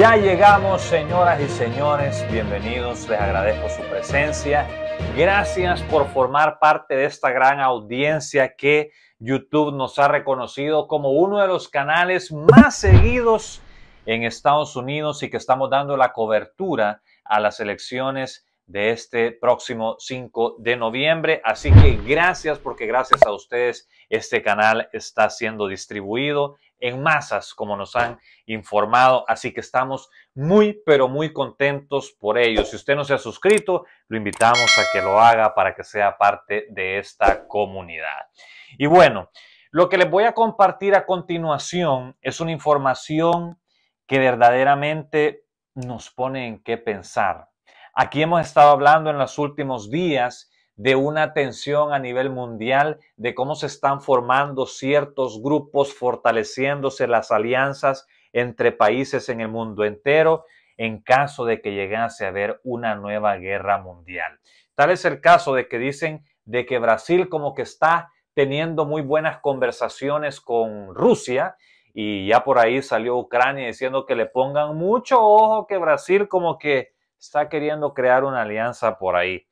Ya llegamos, señoras y señores, bienvenidos, les agradezco su presencia. Gracias por formar parte de esta gran audiencia que YouTube nos ha reconocido como uno de los canales más seguidos en Estados Unidos y que estamos dando la cobertura a las elecciones de este próximo 5 de noviembre. Así que gracias porque gracias a ustedes este canal está siendo distribuido en masas, como nos han informado. Así que estamos muy, pero muy contentos por ello. Si usted no se ha suscrito, lo invitamos a que lo haga para que sea parte de esta comunidad. Y bueno, lo que les voy a compartir a continuación es una información que verdaderamente nos pone en qué pensar Aquí hemos estado hablando en los últimos días de una tensión a nivel mundial, de cómo se están formando ciertos grupos, fortaleciéndose las alianzas entre países en el mundo entero en caso de que llegase a haber una nueva guerra mundial. Tal es el caso de que dicen de que Brasil como que está teniendo muy buenas conversaciones con Rusia y ya por ahí salió Ucrania diciendo que le pongan mucho ojo que Brasil como que está queriendo crear una alianza por ahí.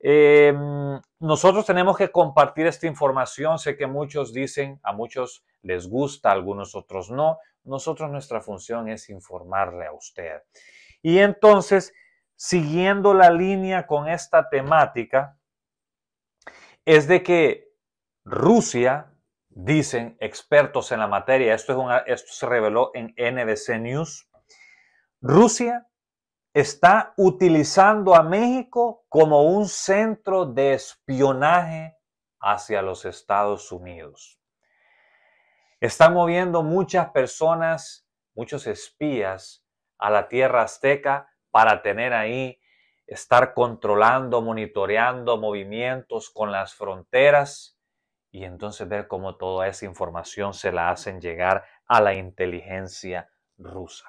Em, nosotros tenemos que compartir esta información. Sé que muchos dicen, a muchos les gusta, a algunos otros no. Nosotros nuestra función es informarle a usted. Y entonces, siguiendo la línea con esta temática, es de que Rusia, dicen expertos en la materia, esto, es esto se reveló en NBC News, Rusia está utilizando a México como un centro de espionaje hacia los Estados Unidos. Están moviendo muchas personas, muchos espías a la tierra azteca para tener ahí, estar controlando, monitoreando movimientos con las fronteras y entonces ver cómo toda esa información se la hacen llegar a la inteligencia rusa.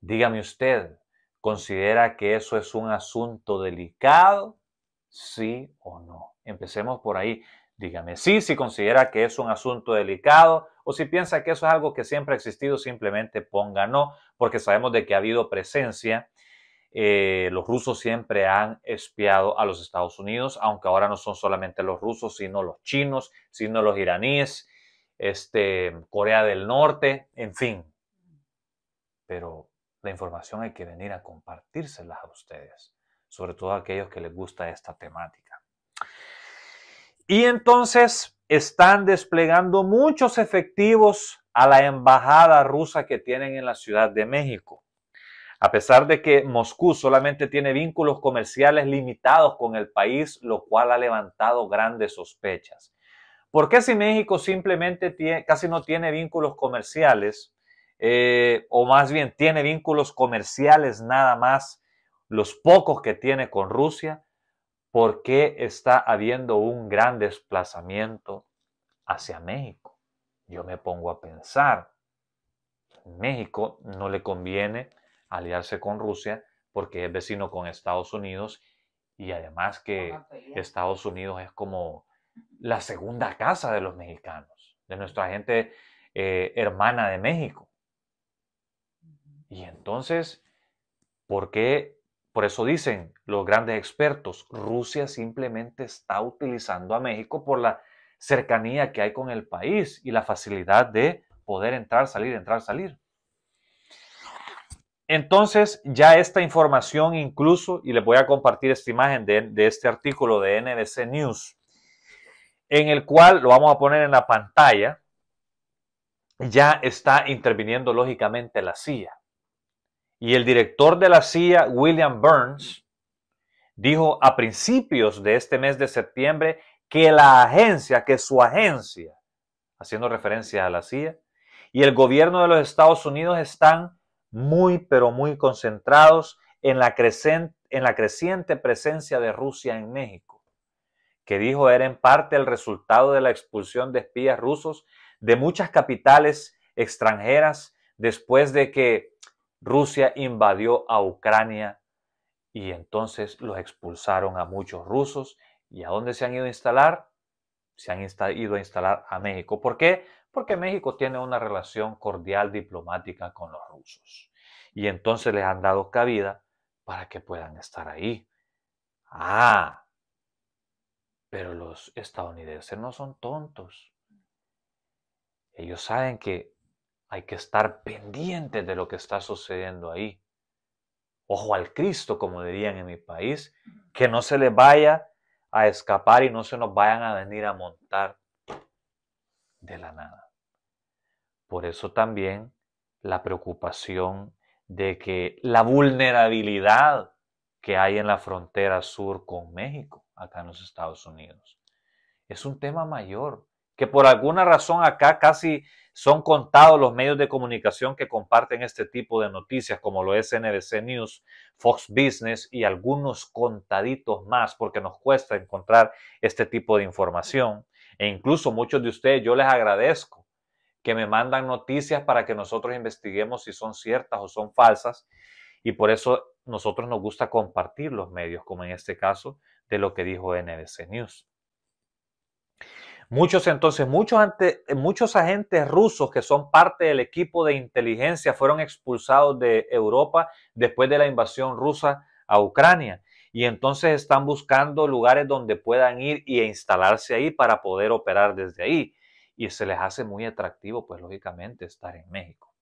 Dígame usted, ¿Considera que eso es un asunto delicado? Sí o no. Empecemos por ahí. Dígame sí si considera que es un asunto delicado o si piensa que eso es algo que siempre ha existido, simplemente ponga no, porque sabemos de que ha habido presencia. Eh, los rusos siempre han espiado a los Estados Unidos, aunque ahora no son solamente los rusos, sino los chinos, sino los iraníes, este, Corea del Norte, en fin. Pero la información hay que venir a compartírselas a ustedes, sobre todo a aquellos que les gusta esta temática. Y entonces están desplegando muchos efectivos a la embajada rusa que tienen en la Ciudad de México. A pesar de que Moscú solamente tiene vínculos comerciales limitados con el país, lo cual ha levantado grandes sospechas. ¿Por qué si México simplemente casi no tiene vínculos comerciales? Eh, o más bien tiene vínculos comerciales nada más, los pocos que tiene con Rusia, ¿por qué está habiendo un gran desplazamiento hacia México? Yo me pongo a pensar, México no le conviene aliarse con Rusia porque es vecino con Estados Unidos y además que Estados Unidos es como la segunda casa de los mexicanos, de nuestra gente eh, hermana de México. Y entonces, ¿por qué? Por eso dicen los grandes expertos, Rusia simplemente está utilizando a México por la cercanía que hay con el país y la facilidad de poder entrar, salir, entrar, salir. Entonces, ya esta información incluso, y les voy a compartir esta imagen de, este artículo de NBC News, en el cual lo vamos a poner en la pantalla, ya está interviniendo lógicamente la CIA. Y el director de la CIA, William Burns, dijo a principios de este mes de septiembre que la agencia, que su agencia, haciendo referencia a la CIA, y el gobierno de los Estados Unidos están muy, pero muy concentrados en la, creciente, en la creciente presencia de Rusia en México, que dijo era en parte el resultado de la expulsión de espías rusos de muchas capitales extranjeras después de que Rusia invadió a Ucrania y entonces los expulsaron a muchos rusos. ¿Y a dónde se han ido a instalar? Se han ido a instalar a México. ¿Por qué? Porque México tiene una relación cordial diplomática con los rusos. Y entonces les han dado cabida para que puedan estar ahí. Ah, pero los estadounidenses no son tontos. Ellos saben que hay que estar pendiente de lo que está sucediendo ahí. Ojo al Cristo, como dirían en mi país, que no se le vaya a escapar y no se nos vayan a venir a montar de la nada. Por eso también la preocupación de que la vulnerabilidad que hay en la frontera sur con México, acá en los Estados Unidos, es un tema mayor que por alguna razón acá casi son contados los medios de comunicación que comparten este tipo de noticias, como lo es NBC News, Fox Business y algunos contaditos más, porque nos cuesta encontrar este tipo de información. E incluso muchos de ustedes, yo les agradezco que me mandan noticias para que nosotros investiguemos si son ciertas o son falsas. Y por eso nosotros nos gusta compartir los medios, como en este caso de lo que dijo NBC News. Muchos entonces, muchos, muchos agentes rusos que son parte del equipo de inteligencia fueron expulsados de Europa después de la invasión rusa a Ucrania. Y entonces están buscando lugares donde puedan ir y instalarse ahí para poder operar desde ahí. Y se les hace muy atractivo, pues lógicamente, estar en México.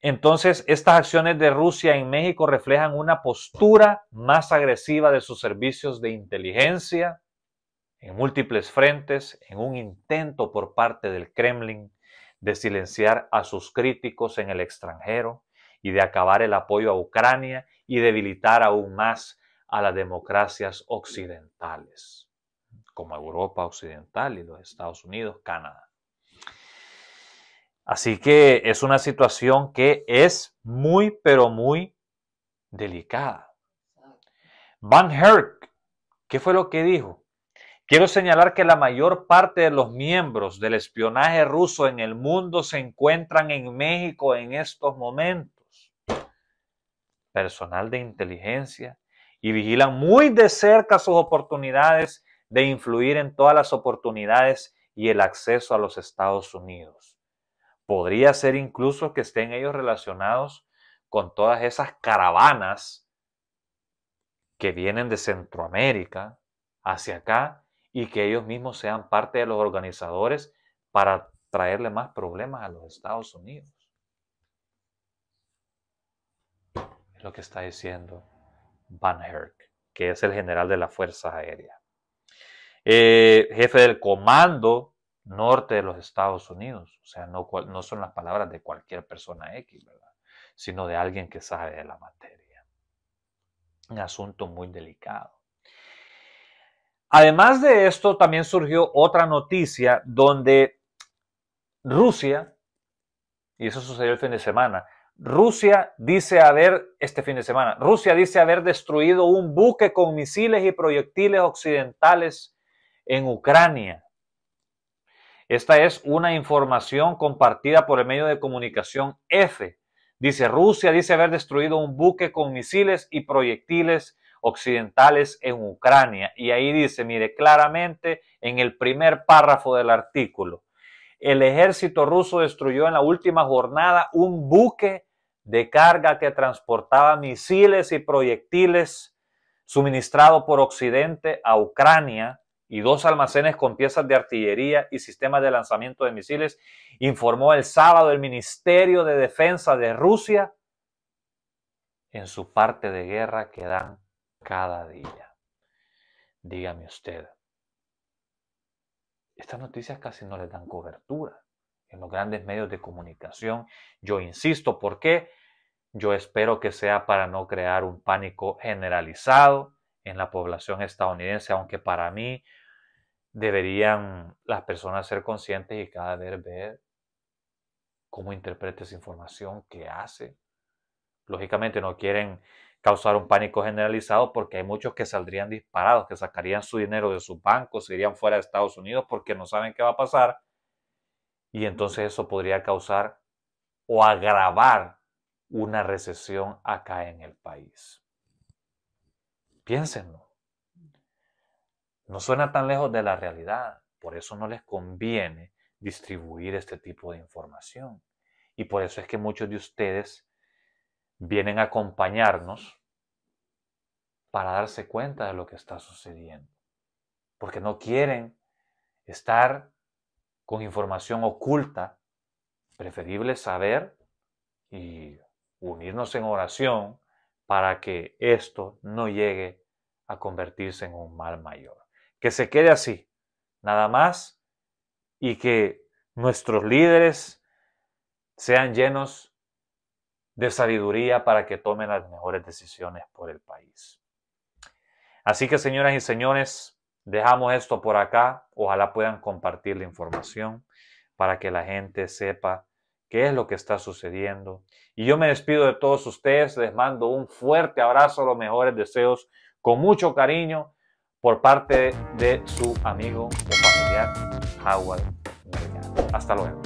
Entonces, estas acciones de Rusia en México reflejan una postura más agresiva de sus servicios de inteligencia, en múltiples frentes en un intento por parte del Kremlin de silenciar a sus críticos en el extranjero y de acabar el apoyo a Ucrania y debilitar aún más a las democracias occidentales, como Europa Occidental y los Estados Unidos, Canadá. Así que es una situación que es muy, pero muy delicada. Van Herk, ¿qué fue lo que dijo? Quiero señalar que la mayor parte de los miembros del espionaje ruso en el mundo se encuentran en México en estos momentos. Personal de inteligencia y vigilan muy de cerca sus oportunidades de influir en todas las oportunidades y el acceso a los Estados Unidos. Podría ser incluso que estén ellos relacionados con todas esas caravanas que vienen de Centroamérica hacia acá y que ellos mismos sean parte de los organizadores para traerle más problemas a los Estados Unidos. Es lo que está diciendo Van Herk, que es el general de las Fuerzas Aéreas. Eh, jefe del Comando Norte de los Estados Unidos. O sea, no, no son las palabras de cualquier persona X, sino de alguien que sabe de la materia. Un asunto muy delicado. Además de esto, también surgió otra noticia donde Rusia, y eso sucedió el fin de semana, Rusia dice haber, este fin de semana, Rusia dice haber destruido un buque con misiles y proyectiles occidentales en Ucrania. Esta es una información compartida por el medio de comunicación F. Dice, Rusia dice haber destruido un buque con misiles y proyectiles occidentales en Ucrania. Y ahí dice, mire, claramente en el primer párrafo del artículo, el ejército ruso destruyó en la última jornada un buque de carga que transportaba misiles y proyectiles suministrado por Occidente a Ucrania y dos almacenes con piezas de artillería y sistemas de lanzamiento de misiles, informó el sábado el Ministerio de Defensa de Rusia en su parte de guerra que dan cada día. Dígame usted, estas noticias casi no les dan cobertura en los grandes medios de comunicación. Yo insisto, ¿por qué? Yo espero que sea para no crear un pánico generalizado en la población estadounidense, aunque para mí deberían las personas ser conscientes y cada vez ver cómo interpreta esa información, que hace. Lógicamente no quieren causar un pánico generalizado porque hay muchos que saldrían disparados, que sacarían su dinero de sus bancos, se irían fuera de Estados Unidos porque no saben qué va a pasar. Y entonces eso podría causar o agravar una recesión acá en el país. Piénsenlo. No suena tan lejos de la realidad. Por eso no les conviene distribuir este tipo de información. Y por eso es que muchos de ustedes vienen a acompañarnos para darse cuenta de lo que está sucediendo, porque no quieren estar con información oculta, preferible saber y unirnos en oración para que esto no llegue a convertirse en un mal mayor. Que se quede así, nada más, y que nuestros líderes sean llenos de sabiduría para que tomen las mejores decisiones por el país. Así que, señoras y señores, dejamos esto por acá. Ojalá puedan compartir la información para que la gente sepa qué es lo que está sucediendo. Y yo me despido de todos ustedes, les mando un fuerte abrazo, los mejores deseos, con mucho cariño, por parte de su amigo o familiar, Howard Hasta luego.